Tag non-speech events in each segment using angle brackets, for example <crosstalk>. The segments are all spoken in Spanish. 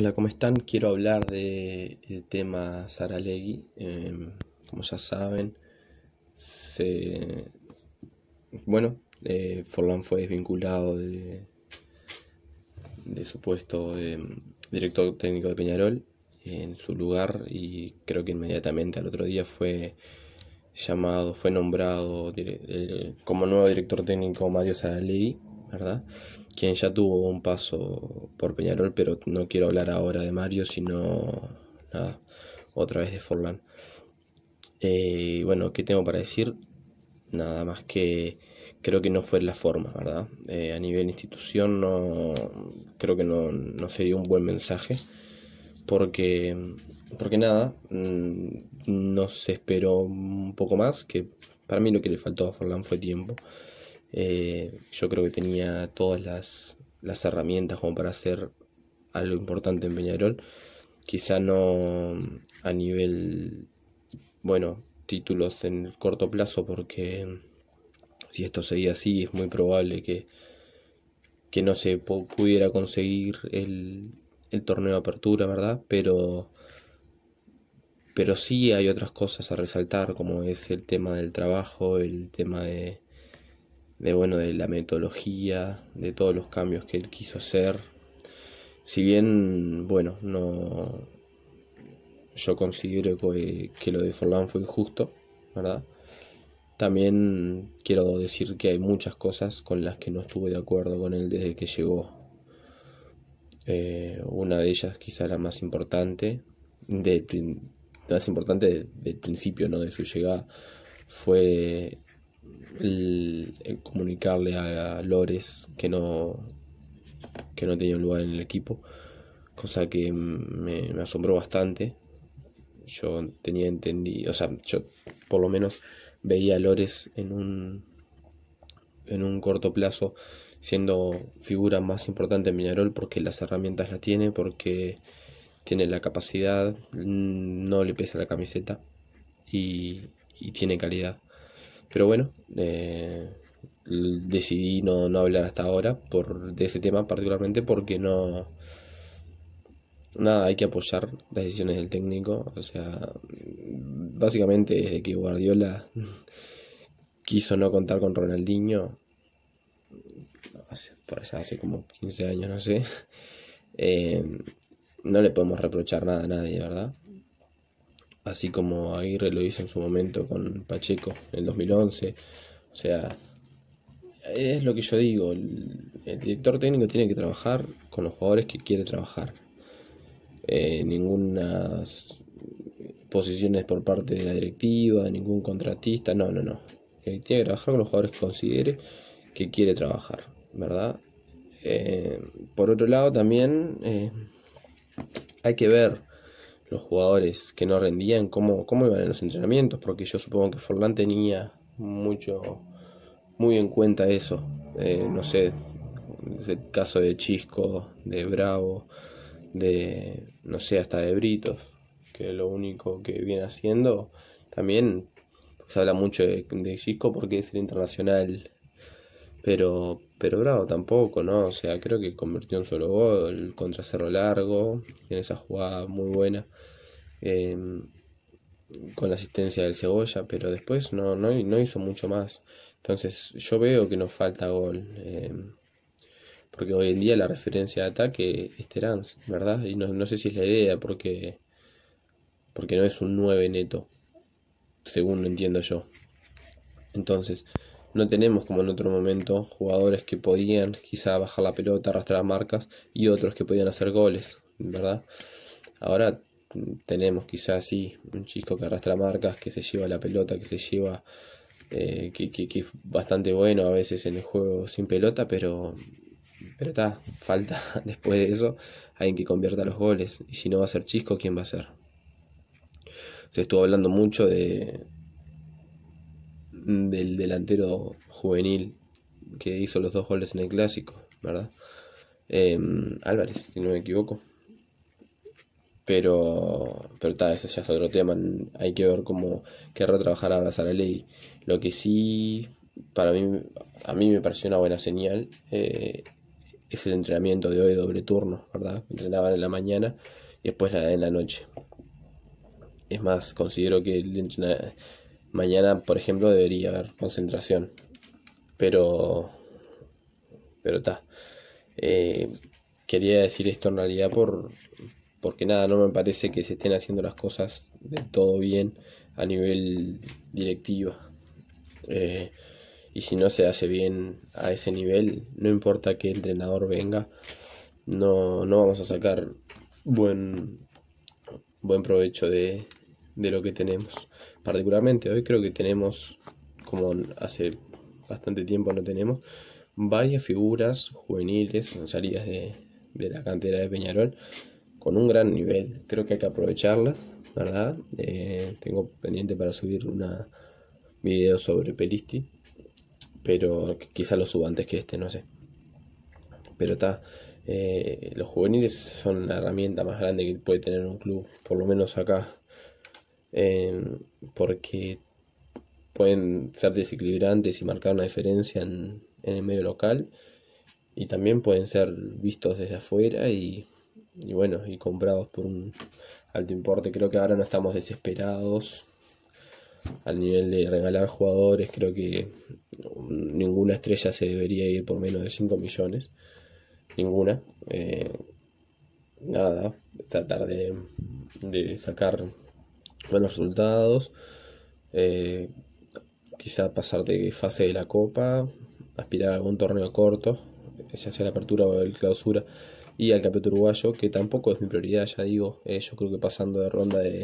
Hola, ¿cómo están? Quiero hablar del el tema Saralegui. Em, como ya saben, se... bueno, eh, Forlán fue desvinculado de, su puesto de em, director técnico de Peñarol en su lugar y creo que inmediatamente al otro día fue llamado, fue nombrado eh, como nuevo director técnico Mario Saralegui ¿verdad? Quien ya tuvo un paso por Peñarol, pero no quiero hablar ahora de Mario, sino nada, otra vez de Forlán. Eh, bueno, ¿qué tengo para decir? Nada más que creo que no fue la forma, ¿verdad? Eh, a nivel institución no creo que no, no se dio un buen mensaje porque, porque nada, mm, no se esperó un poco más, que para mí lo que le faltó a Forlán fue tiempo. Eh, yo creo que tenía todas las, las, herramientas como para hacer algo importante en Peñarol. Quizá no a nivel, bueno, títulos en el corto plazo, porque si esto seguía así, es muy probable que, que no se pudiera conseguir el, el torneo de apertura, ¿verdad? Pero pero sí hay otras cosas a resaltar, como es el tema del trabajo, el tema de, de, bueno, de la metodología, de todos los cambios que él quiso hacer. Si bien, bueno, no, yo considero que, lo de Forlán fue injusto, ¿verdad? También quiero decir que hay muchas cosas con las que no estuve de acuerdo con él desde que llegó. Eh, una de ellas quizá la más importante, de, más importante del principio, ¿no? De su llegada, fue el, comunicarle a Lores que no, que no tenía un lugar en el equipo, cosa que me, asombró bastante. Yo tenía entendido, o sea, yo por lo menos veía a Lores en un, en un corto plazo siendo figura más importante en Miñarol porque las herramientas las tiene, porque tiene la capacidad, mm, no le pesa la camiseta y tiene calidad. Pero bueno, eh, decidí no, hablar hasta ahora por, de ese tema particularmente porque no... Nada, hay que apoyar las decisiones del técnico. O sea, básicamente desde que Guardiola <laughs> quiso no contar con Ronaldinho, hace, hace como 15 años, no sé, <laughs> eh, no le podemos reprochar nada a nadie, ¿verdad? así como Aguirre lo hizo en su momento con Pacheco en el 2011. O sea, es lo que yo digo, el, director técnico tiene que trabajar con los jugadores que quiere trabajar. Eh, ninguna posiciones por parte de la directiva, ningún contratista, no, no, no. Eh, tiene que trabajar con los jugadores que considere que quiere trabajar, ¿verdad? Eh, por otro lado, también eh, hay que ver los jugadores que no rendían, cómo, iban en los entrenamientos, porque yo supongo que Forlán tenía mucho, muy en cuenta eso. Eh, no sé, el caso de Chisco, de Bravo, de, no sé, hasta de Britos, que lo único que viene haciendo también se habla mucho de, Chico porque es el internacional pero, pero Bravo tampoco, ¿no? O sea, creo que convirtió en solo gol, contra Cerro Largo, en esa jugada muy buena, em, con la asistencia del Cebolla, pero después no, no, hizo mucho más. Entonces yo veo que nos falta gol, em, porque hoy en día la referencia de ataque es Terán, ¿verdad? Y no, no, sé si es la idea, porque, porque no es un 9 neto, según lo entiendo yo. Entonces, no tenemos como en otro momento jugadores que podían quizá bajar la pelota, arrastrar marcas y otros que podían hacer goles, ¿verdad? Ahora tenemos quizás sí un chico que arrastra marcas, que se lleva la pelota, que se lleva, eh, que, que, es bastante bueno a veces en el juego sin pelota, pero pero está, falta <laughs> después de eso alguien que convierta los goles. Y si no va a ser Chisco, ¿quién va a ser? Se estuvo hablando mucho de, Mm, del delantero juvenil que hizo los dos goles en el clásico, ¿verdad? Em, Álvarez, si no me equivoco. Pero, pero tal, ese ya es otro tema. Hay que ver cómo querrá trabajar ahora ley... Lo que sí, para mí, a mí me pareció una buena señal eh, es el entrenamiento de hoy, doble turno, ¿verdad? Entrenaban en la mañana y después en la noche. Es más, considero que el, Mañana, por ejemplo, debería haber concentración. Pero. Pero está. Eh, quería decir esto en realidad por. Porque nada, no me parece que se estén haciendo las cosas de todo bien a nivel directivo. Eh, y si no se hace bien a ese nivel, no importa qué entrenador venga, no, no vamos a sacar buen, buen provecho de, de lo que tenemos. Particularmente hoy creo que tenemos, como hace bastante tiempo no tenemos, varias figuras juveniles salidas de, de la cantera de Peñarol con un gran nivel. Creo que hay que aprovecharlas, ¿verdad? Eh, tengo pendiente para subir una video sobre Pelisti, pero quizá lo suba antes que este, no sé. Pero está, eh, los juveniles son la herramienta más grande que puede tener un club, por lo menos acá Em, porque pueden ser desequilibrantes y marcar una diferencia en, el medio local y también pueden ser vistos desde afuera y, bueno, y comprados por un alto importe. Creo que ahora no estamos desesperados al nivel de regalar jugadores, creo que ninguna estrella se debería ir por menos de 5 millones. Ninguna. Eh, nada, tratar de sacar buenos resultados, eh, quizá pasar de fase de la Copa, aspirar a algún torneo corto, eh, ya sea la apertura o el clausura, y al campeonato uruguayo, que tampoco es mi prioridad, ya digo, eh, yo creo que pasando de ronda de,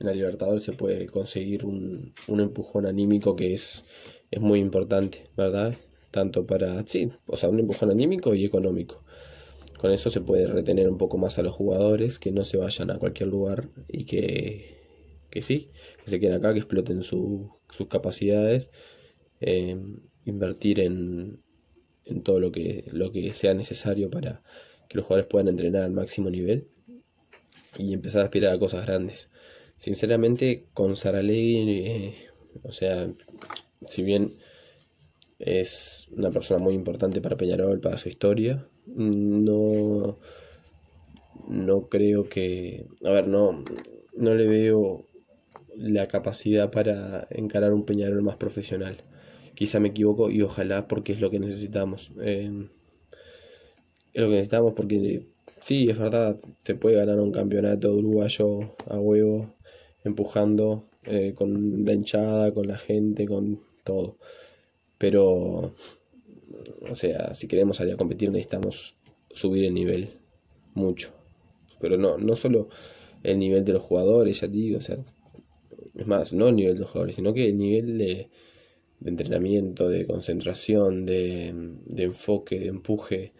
en la Libertadores se puede conseguir un, un, empujón anímico que es, es muy importante, ¿verdad? Tanto para, sí, o sea, un empujón anímico y económico con eso se puede retener un poco más a los jugadores, que no se vayan a cualquier lugar y que, sí, que se queden acá, que exploten sus capacidades, eh, invertir en, en, todo lo que, lo que sea necesario para que los jugadores puedan entrenar al máximo nivel y empezar a aspirar a cosas grandes. Sinceramente, con Saralegui, eh, o sea, si bien es una persona muy importante para Peñarol, para su historia, no, no creo que, a ver, no, no le veo la capacidad para encarar un Peñarol más profesional. Quizá me equivoco y ojalá porque es lo que necesitamos. Em, es lo que necesitamos porque sí, es verdad, se puede ganar un campeonato uruguayo a huevo, empujando eh, con la hinchada, con la gente, con todo. Pero o sea, si queremos salir a competir necesitamos subir el nivel mucho. Pero no, no solo el nivel de los jugadores, ya digo, o sea, es más, no el nivel de los jugadores, sino que el nivel de, entrenamiento, de concentración, de, enfoque, de empuje,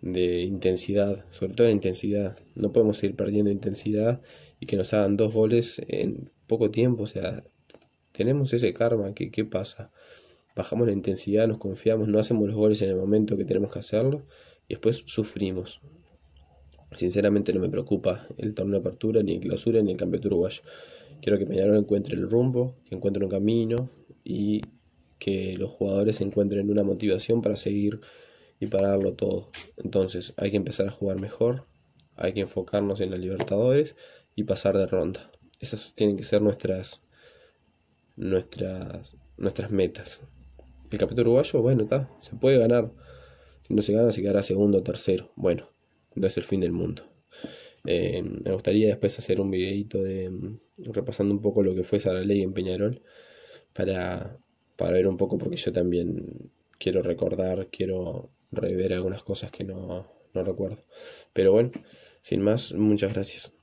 de intensidad, sobre todo la intensidad. No podemos ir perdiendo intensidad y que nos hagan dos goles en poco tiempo, o sea, tenemos ese karma, que, ¿qué pasa? bajamos la intensidad, nos confiamos, no hacemos los goles en el momento que tenemos que hacerlo y después sufrimos. Sinceramente no me preocupa el torneo de apertura, ni el clausura, ni el de uruguayo. Quiero que Peñarol encuentre el rumbo, que encuentre un camino y que los jugadores encuentren una motivación para seguir y para darlo todo. Entonces hay que empezar a jugar mejor, hay que enfocarnos en los Libertadores y pasar de ronda. Esas tienen que ser nuestras, nuestras, nuestras metas el capítulo uruguayo, bueno, está, se puede ganar. Si no se gana, se quedará segundo o tercero. Bueno, no es el fin del mundo. Eh, me gustaría después hacer un videito de mm, repasando un poco lo que fue ley en Peñarol para, ver un poco, porque yo también quiero recordar, quiero rever algunas cosas que no, no recuerdo. Pero bueno, sin más, muchas gracias.